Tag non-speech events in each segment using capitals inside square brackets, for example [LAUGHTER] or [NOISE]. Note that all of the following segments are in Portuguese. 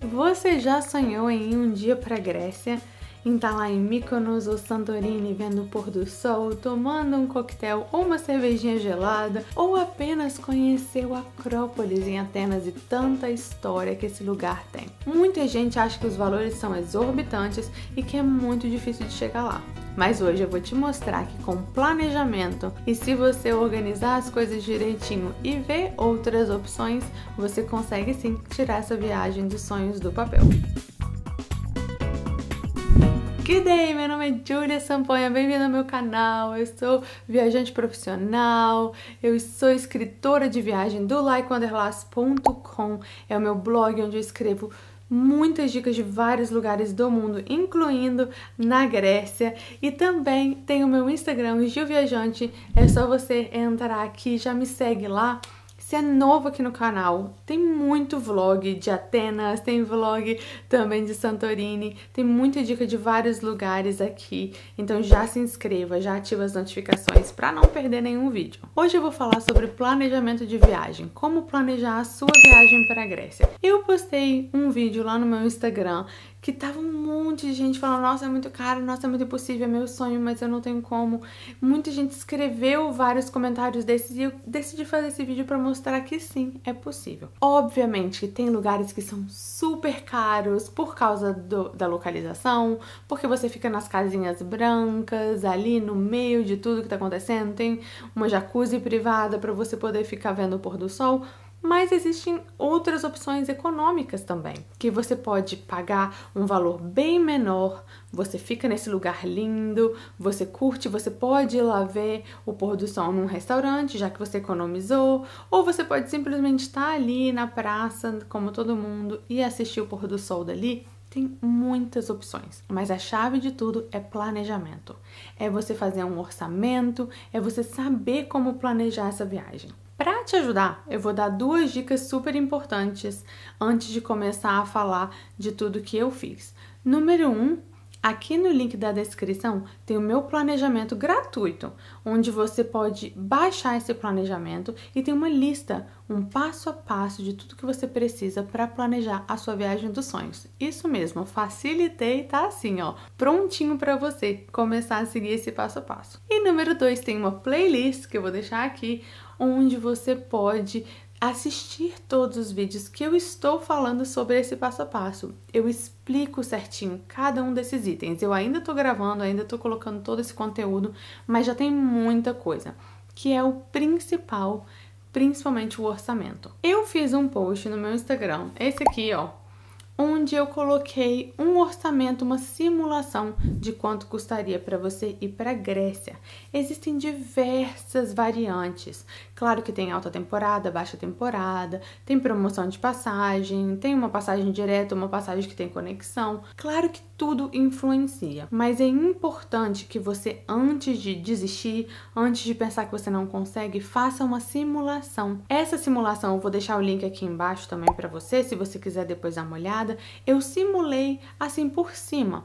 Você já sonhou em ir um dia para a Grécia? em estar lá em Mykonos ou Santorini vendo o pôr do sol, tomando um coquetel ou uma cervejinha gelada, ou apenas conhecer o Acrópolis em Atenas e tanta história que esse lugar tem. Muita gente acha que os valores são exorbitantes e que é muito difícil de chegar lá. Mas hoje eu vou te mostrar que com planejamento e se você organizar as coisas direitinho e ver outras opções, você consegue sim tirar essa viagem dos sonhos do papel. Good day, meu nome é Julia Samponha, bem-vindo ao meu canal. Eu sou viajante profissional, eu sou escritora de viagem do likewanderlust.com, é o meu blog onde eu escrevo muitas dicas de vários lugares do mundo, incluindo na Grécia. E também tem o meu Instagram, Gil Viajante. É só você entrar aqui, já me segue lá se é novo aqui no canal, tem muito vlog de Atenas, tem vlog também de Santorini, tem muita dica de vários lugares aqui. Então já se inscreva, já ativa as notificações para não perder nenhum vídeo. Hoje eu vou falar sobre planejamento de viagem, como planejar a sua viagem para a Grécia. Eu postei um vídeo lá no meu Instagram que tava um monte de gente falando, nossa, é muito caro, nossa, é muito impossível, é meu sonho, mas eu não tenho como. Muita gente escreveu vários comentários desses e eu decidi fazer esse vídeo para mostrar que sim, é possível. Obviamente que tem lugares que são super caros por causa do, da localização, porque você fica nas casinhas brancas, ali no meio de tudo que tá acontecendo, tem uma jacuzzi privada para você poder ficar vendo o pôr do sol, mas existem outras opções econômicas também, que você pode pagar um valor bem menor, você fica nesse lugar lindo, você curte, você pode ir lá ver o pôr do sol num restaurante, já que você economizou, ou você pode simplesmente estar tá ali na praça, como todo mundo, e assistir o pôr do sol dali tem muitas opções, mas a chave de tudo é planejamento. É você fazer um orçamento, é você saber como planejar essa viagem. Para te ajudar, eu vou dar duas dicas super importantes antes de começar a falar de tudo que eu fiz. Número um, Aqui no link da descrição tem o meu planejamento gratuito, onde você pode baixar esse planejamento e tem uma lista, um passo a passo de tudo que você precisa para planejar a sua viagem dos sonhos. Isso mesmo, facilitei, tá assim, ó, prontinho para você começar a seguir esse passo a passo. E número 2 tem uma playlist que eu vou deixar aqui, onde você pode assistir todos os vídeos que eu estou falando sobre esse passo a passo. Eu explico certinho cada um desses itens. Eu ainda estou gravando, ainda estou colocando todo esse conteúdo, mas já tem muita coisa, que é o principal, principalmente o orçamento. Eu fiz um post no meu Instagram, esse aqui, ó, onde eu coloquei um orçamento, uma simulação de quanto custaria para você ir para Grécia. Existem diversas variantes. Claro que tem alta temporada, baixa temporada, tem promoção de passagem, tem uma passagem direta, uma passagem que tem conexão. Claro que tudo influencia, mas é importante que você antes de desistir, antes de pensar que você não consegue, faça uma simulação. Essa simulação eu vou deixar o link aqui embaixo também para você, se você quiser depois dar uma olhada nada, eu simulei assim por cima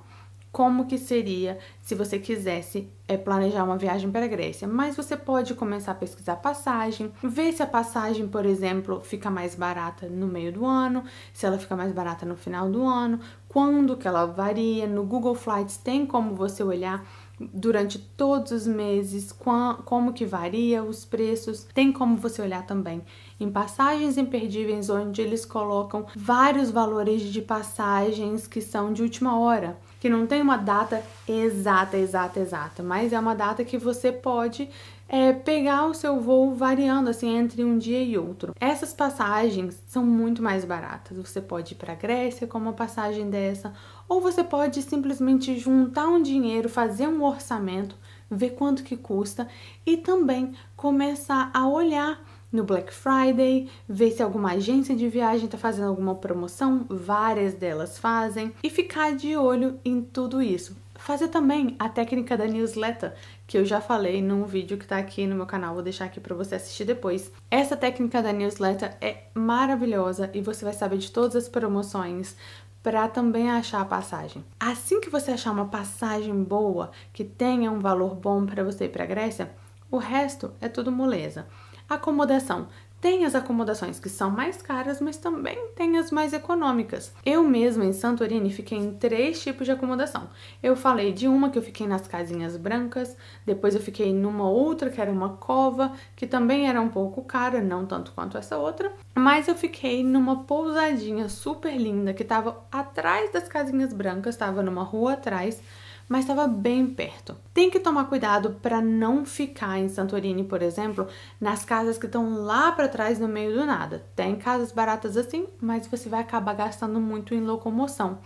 como que seria se você quisesse é, planejar uma viagem para a Grécia. Mas você pode começar a pesquisar passagem, ver se a passagem, por exemplo, fica mais barata no meio do ano, se ela fica mais barata no final do ano, quando que ela varia. No Google Flights tem como você olhar durante todos os meses, como que varia os preços, tem como você olhar também em passagens imperdíveis, onde eles colocam vários valores de passagens que são de última hora, que não tem uma data exata, exata, exata, mas é uma data que você pode é, pegar o seu voo variando assim entre um dia e outro. Essas passagens são muito mais baratas. Você pode ir para a Grécia com uma passagem dessa, ou você pode simplesmente juntar um dinheiro, fazer um orçamento, ver quanto que custa e também começar a olhar no Black Friday, ver se alguma agência de viagem está fazendo alguma promoção, várias delas fazem, e ficar de olho em tudo isso. Fazer também a técnica da newsletter, que eu já falei num vídeo que tá aqui no meu canal, vou deixar aqui para você assistir depois. Essa técnica da newsletter é maravilhosa e você vai saber de todas as promoções, para também achar a passagem. Assim que você achar uma passagem boa, que tenha um valor bom para você ir para a Grécia, o resto é tudo moleza. Acomodação. Tem as acomodações que são mais caras, mas também tem as mais econômicas. Eu mesma em Santorini fiquei em três tipos de acomodação. Eu falei de uma que eu fiquei nas casinhas brancas, depois eu fiquei numa outra que era uma cova, que também era um pouco cara, não tanto quanto essa outra, mas eu fiquei numa pousadinha super linda que estava atrás das casinhas brancas, estava numa rua atrás mas estava bem perto. Tem que tomar cuidado para não ficar em Santorini, por exemplo, nas casas que estão lá para trás no meio do nada. Tem casas baratas assim, mas você vai acabar gastando muito em locomoção.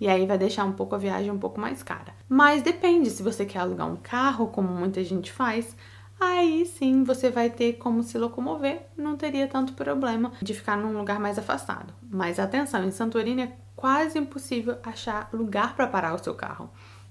E aí vai deixar um pouco a viagem um pouco mais cara. Mas depende, se você quer alugar um carro, como muita gente faz, aí sim você vai ter como se locomover, não teria tanto problema de ficar num lugar mais afastado. Mas atenção, em Santorini é quase impossível achar lugar para parar o seu carro.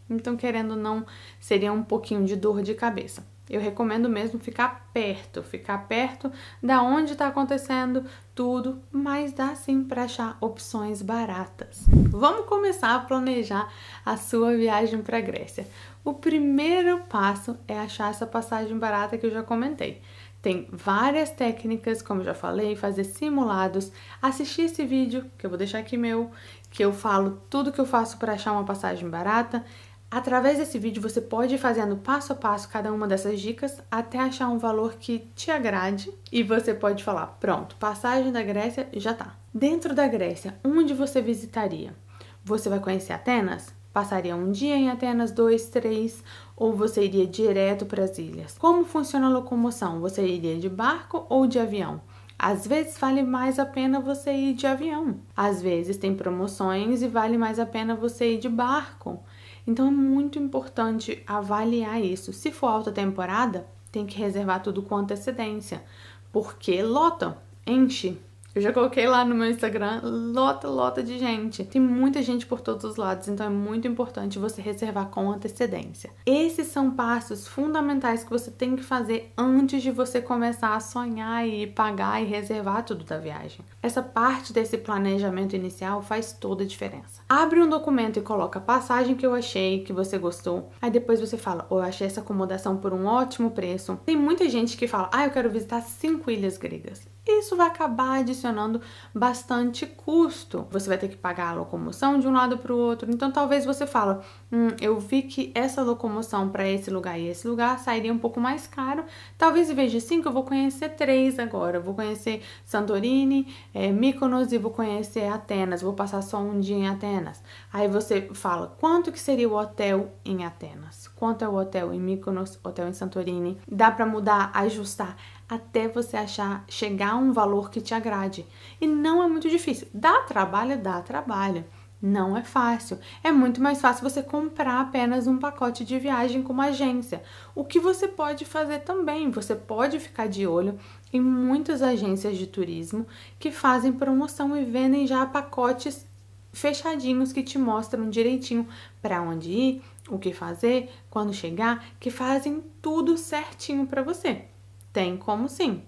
Então, querendo ou não, seria um pouquinho de dor de cabeça. Eu recomendo mesmo ficar perto, ficar perto da onde está acontecendo tudo, mas dá sim para achar opções baratas. Vamos começar a planejar a sua viagem para a Grécia. O primeiro passo é achar essa passagem barata que eu já comentei. Tem várias técnicas, como já falei, fazer simulados, assistir esse vídeo que eu vou deixar aqui meu, que eu falo tudo que eu faço para achar uma passagem barata Através desse vídeo você pode ir fazendo passo a passo cada uma dessas dicas até achar um valor que te agrade e você pode falar: pronto, passagem da Grécia já tá. Dentro da Grécia, onde você visitaria? Você vai conhecer Atenas? Passaria um dia em Atenas, dois, três, ou você iria direto para as ilhas? Como funciona a locomoção? Você iria de barco ou de avião? Às vezes vale mais a pena você ir de avião. Às vezes tem promoções e vale mais a pena você ir de barco. Então é muito importante avaliar isso. Se for alta temporada, tem que reservar tudo com antecedência, porque lota, enche, eu já coloquei lá no meu Instagram, lota, lota de gente. Tem muita gente por todos os lados, então é muito importante você reservar com antecedência. Esses são passos fundamentais que você tem que fazer antes de você começar a sonhar e pagar e reservar tudo da viagem. Essa parte desse planejamento inicial faz toda a diferença. Abre um documento e coloca a passagem que eu achei, que você gostou. Aí depois você fala, oh, eu achei essa acomodação por um ótimo preço. Tem muita gente que fala, ah, eu quero visitar cinco ilhas gregas. Isso vai acabar adicionando bastante custo. Você vai ter que pagar a locomoção de um lado para o outro. Então, talvez você fala: hum, eu vi que essa locomoção para esse lugar e esse lugar sairia um pouco mais caro. Talvez em vez de cinco, eu vou conhecer três agora. Eu vou conhecer Santorini, é, Mykonos e vou conhecer Atenas. Vou passar só um dia em Atenas. Aí você fala, quanto que seria o hotel em Atenas? Quanto é o hotel em Mykonos, hotel em Santorini? Dá para mudar, ajustar até você achar chegar a um valor que te agrade. E não é muito difícil. Dá trabalho, dá trabalho. Não é fácil. É muito mais fácil você comprar apenas um pacote de viagem com uma agência. O que você pode fazer também, você pode ficar de olho em muitas agências de turismo que fazem promoção e vendem já pacotes fechadinhos que te mostram direitinho para onde ir, o que fazer, quando chegar, que fazem tudo certinho para você. Tem como sim.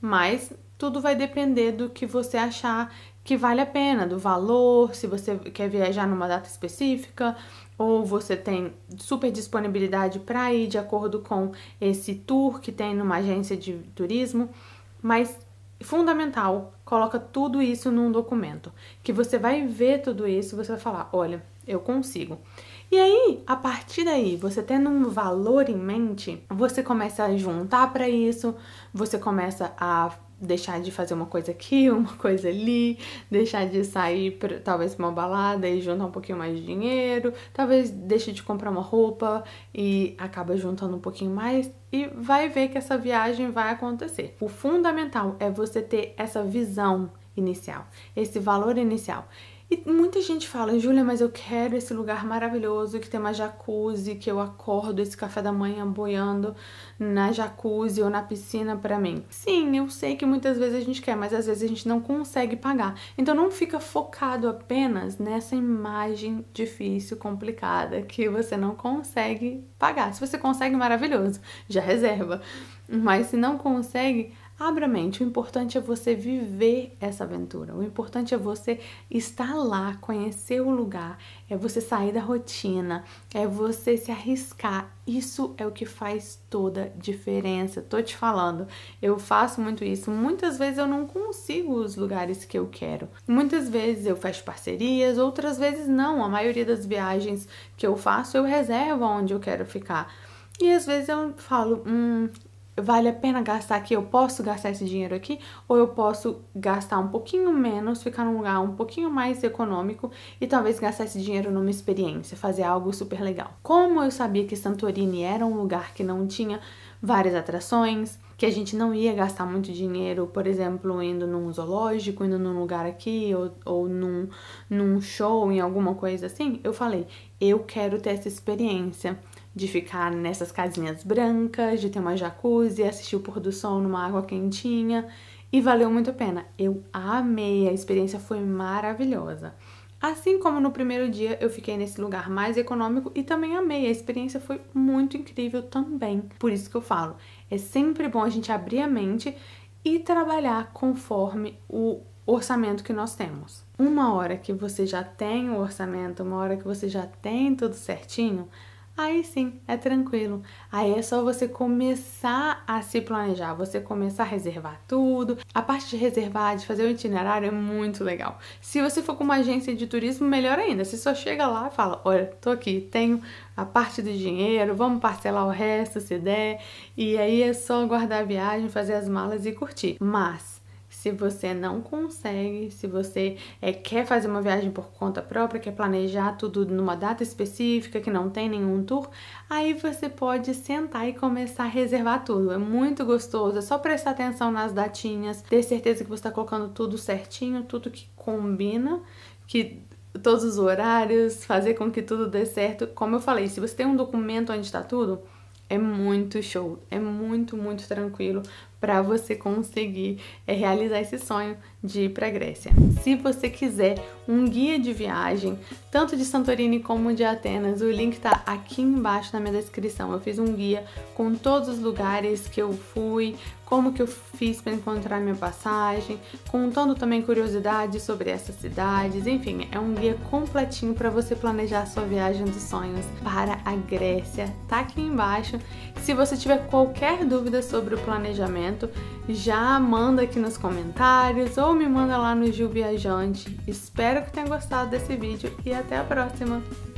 Mas tudo vai depender do que você achar que vale a pena, do valor, se você quer viajar numa data específica ou você tem super disponibilidade para ir de acordo com esse tour que tem numa agência de turismo, mas fundamental, coloca tudo isso num documento, que você vai ver tudo isso, você vai falar, olha, eu consigo. E aí, a partir daí, você tendo um valor em mente, você começa a juntar para isso, você começa a deixar de fazer uma coisa aqui, [LAUGHS] uma coisa ali, deixar de sair pra, talvez uma balada e juntar um pouquinho mais de dinheiro, talvez deixe de comprar uma roupa e acaba juntando um pouquinho mais e vai ver que essa viagem vai acontecer. O fundamental é você ter essa visão inicial, esse valor inicial. E muita gente fala, Júlia, mas eu quero esse lugar maravilhoso que tem uma jacuzzi, que eu acordo esse café da manhã boiando na jacuzzi ou na piscina para mim. Sim, eu sei que muitas vezes a gente quer, mas às vezes a gente não consegue pagar. Então não fica focado apenas nessa imagem difícil, complicada, que você não consegue pagar. Se você consegue, maravilhoso, já reserva. Mas se não consegue, Abra a mente, o importante é você viver essa aventura, o importante é você estar lá, conhecer o lugar, é você sair da rotina, é você se arriscar. Isso é o que faz toda diferença. Tô te falando, eu faço muito isso. Muitas vezes eu não consigo os lugares que eu quero. Muitas vezes eu fecho parcerias, outras vezes não. A maioria das viagens que eu faço eu reservo onde eu quero ficar. E às vezes eu falo, hum, vale a pena gastar aqui, eu posso gastar esse dinheiro aqui, ou eu posso gastar um pouquinho menos, ficar num lugar um pouquinho mais econômico e talvez gastar esse dinheiro numa experiência, fazer algo super legal. Como eu sabia que Santorini era um lugar que não tinha várias atrações, que a gente não ia gastar muito dinheiro, por exemplo, indo num zoológico, indo num lugar aqui, ou, ou num, num show, em alguma coisa assim, eu falei, eu quero ter essa experiência de ficar nessas casinhas brancas, de ter uma jacuzzi, assistir o pôr do sol numa água quentinha e valeu muito a pena. Eu amei, a experiência foi maravilhosa. Assim como no primeiro dia eu fiquei nesse lugar mais econômico e também amei, a experiência foi muito incrível também. Por isso que eu falo, é sempre bom a gente abrir a mente e trabalhar conforme o orçamento que nós temos. Uma hora que você já tem o orçamento, uma hora que você já tem tudo certinho, aí sim é tranquilo. Aí é só você começar a se planejar, você começar a reservar tudo. A parte de reservar, de fazer o itinerário é muito legal. Se você for com uma agência de turismo, melhor ainda. Você só chega lá e fala: Olha, tô aqui, tenho a parte do dinheiro, vamos parcelar o resto se der. E aí é só guardar a viagem, fazer as malas e curtir. Mas se você não consegue, se você é, quer fazer uma viagem por conta própria, quer planejar tudo numa data específica, que não tem nenhum tour, aí você pode sentar e começar a reservar tudo. É muito gostoso, é só prestar atenção nas datinhas, ter certeza que você está colocando tudo certinho, tudo que combina, que todos os horários, fazer com que tudo dê certo. Como eu falei, se você tem um documento onde está tudo, é muito show, é muito, muito tranquilo para você conseguir é, realizar esse sonho de ir para a Grécia. Se você quiser um guia de viagem, tanto de Santorini como de Atenas, o link está aqui embaixo na minha descrição. Eu fiz um guia com todos os lugares que eu fui, como que eu fiz para encontrar minha passagem, contando também curiosidades sobre essas cidades, enfim, é um guia completinho para você planejar a sua viagem dos sonhos para a Grécia. Tá aqui embaixo. Se você tiver qualquer dúvida sobre o planejamento momento, já manda aqui nos comentários ou me manda lá no Gil Viajante. Espero que tenha gostado desse vídeo e até a próxima!